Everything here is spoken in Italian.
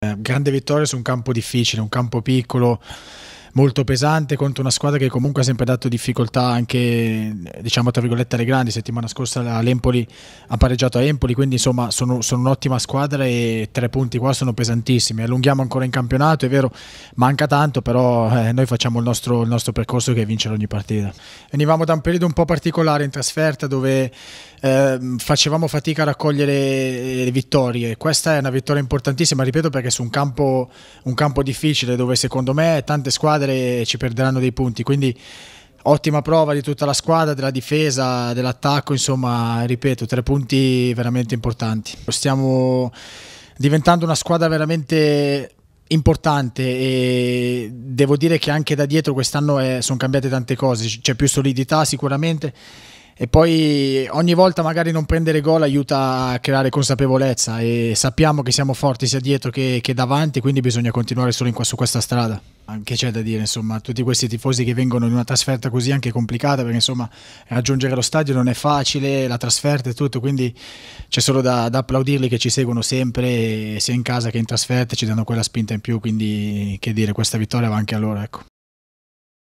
Ehm, grande vittoria su un campo difficile, un campo piccolo molto pesante contro una squadra che comunque ha sempre dato difficoltà anche, diciamo, tra virgolette, alle grandi. Settimana scorsa l'Empoli ha pareggiato a Empoli, quindi insomma sono, sono un'ottima squadra e tre punti qua sono pesantissimi. Allunghiamo ancora in campionato, è vero, manca tanto, però eh, noi facciamo il nostro, il nostro percorso che è vincere ogni partita. Venivamo da un periodo un po' particolare in trasferta dove eh, facevamo fatica a raccogliere le vittorie. Questa è una vittoria importantissima, ripeto, perché su un campo, un campo difficile dove secondo me tante squadre squadre ci perderanno dei punti. Quindi ottima prova di tutta la squadra, della difesa, dell'attacco, insomma, ripeto, tre punti veramente importanti. Stiamo diventando una squadra veramente importante e devo dire che anche da dietro quest'anno sono cambiate tante cose, c'è più solidità sicuramente e poi ogni volta magari non prendere gol aiuta a creare consapevolezza e sappiamo che siamo forti sia dietro che, che davanti, quindi bisogna continuare solo in, su questa strada. Anche c'è da dire, insomma, tutti questi tifosi che vengono in una trasferta così anche complicata, perché insomma raggiungere lo stadio non è facile, la trasferta e tutto, quindi c'è solo da, da applaudirli che ci seguono sempre, sia in casa che in trasferta, ci danno quella spinta in più, quindi che dire, questa vittoria va anche a loro, ecco.